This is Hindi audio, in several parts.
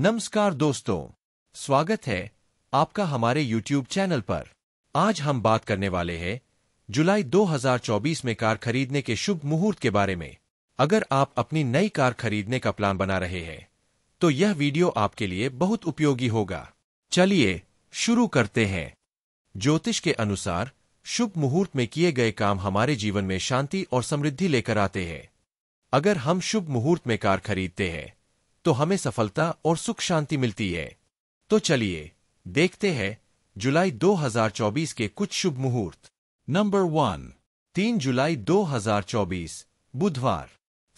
नमस्कार दोस्तों स्वागत है आपका हमारे YouTube चैनल पर आज हम बात करने वाले हैं जुलाई 2024 में कार खरीदने के शुभ मुहूर्त के बारे में अगर आप अपनी नई कार खरीदने का प्लान बना रहे हैं तो यह वीडियो आपके लिए बहुत उपयोगी होगा चलिए शुरू करते हैं ज्योतिष के अनुसार शुभ मुहूर्त में किए गए काम हमारे जीवन में शांति और समृद्धि लेकर आते हैं अगर हम शुभ मुहूर्त में कार खरीदते हैं तो हमें सफलता और सुख शांति मिलती है तो चलिए देखते हैं जुलाई 2024 के कुछ शुभ मुहूर्त नंबर वन तीन जुलाई 2024 बुधवार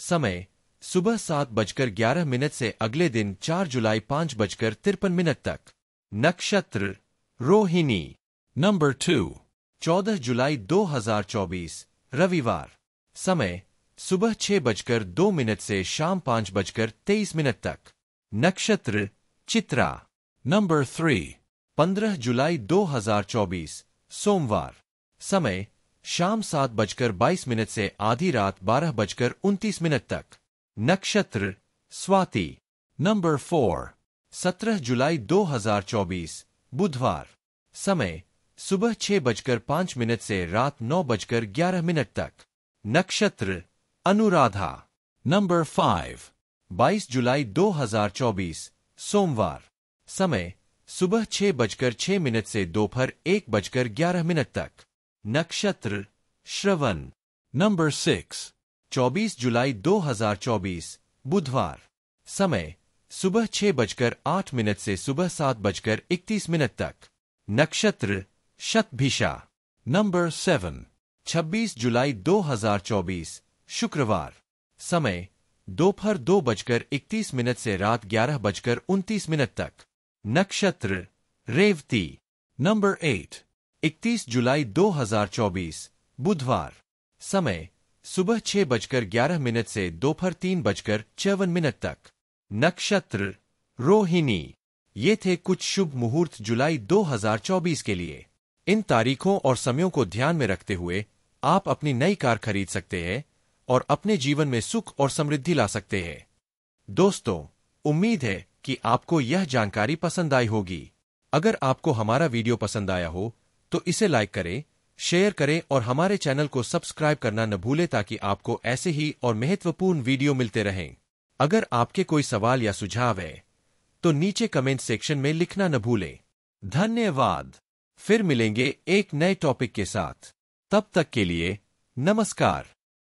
समय सुबह सात बजकर ग्यारह मिनट से अगले दिन चार जुलाई पांच बजकर तिरपन मिनट तक नक्षत्र रोहिणी नंबर टू चौदह जुलाई 2024 रविवार समय सुबह छह बजकर दो मिनट से शाम पांच बजकर तेईस मिनट तक नक्षत्र चित्रा नंबर थ्री पंद्रह जुलाई दो हजार चौबीस सोमवार समय शाम सात बजकर बाईस मिनट से आधी रात बारह बजकर उनतीस मिनट तक नक्षत्र स्वाति नंबर फोर सत्रह जुलाई दो हजार चौबीस बुधवार समय सुबह छह बजकर पांच मिनट से रात नौ बजकर ग्यारह मिनट तक नक्षत्र अनुराधा नंबर फाइव बाईस जुलाई 2024 सोमवार समय सुबह छह बजकर छह मिनट से दोपहर एक बजकर ग्यारह मिनट तक नक्षत्र श्रवण नंबर सिक्स चौबीस जुलाई 2024 बुधवार समय सुबह छह बजकर आठ मिनट से सुबह सात बजकर इकतीस मिनट तक नक्षत्र शतभिषा नंबर सेवन छब्बीस जुलाई 2024 शुक्रवार समय दोपहर दो, दो बजकर इकतीस मिनट से रात ग्यारह बजकर उनतीस मिनट तक नक्षत्र रेवती नंबर एट इकतीस जुलाई दो हजार चौबीस बुधवार समय सुबह छह बजकर ग्यारह मिनट से दोपहर तीन बजकर चौवन मिनट तक नक्षत्र रोहिणी ये थे कुछ शुभ मुहूर्त जुलाई 2024 के लिए इन तारीखों और समयों को ध्यान में रखते हुए आप अपनी नई कार खरीद सकते हैं और अपने जीवन में सुख और समृद्धि ला सकते हैं दोस्तों उम्मीद है कि आपको यह जानकारी पसंद आई होगी अगर आपको हमारा वीडियो पसंद आया हो तो इसे लाइक करें शेयर करें और हमारे चैनल को सब्सक्राइब करना न भूलें ताकि आपको ऐसे ही और महत्वपूर्ण वीडियो मिलते रहें अगर आपके कोई सवाल या सुझाव है तो नीचे कमेंट सेक्शन में लिखना न भूलें धन्यवाद फिर मिलेंगे एक नए टॉपिक के साथ तब तक के लिए नमस्कार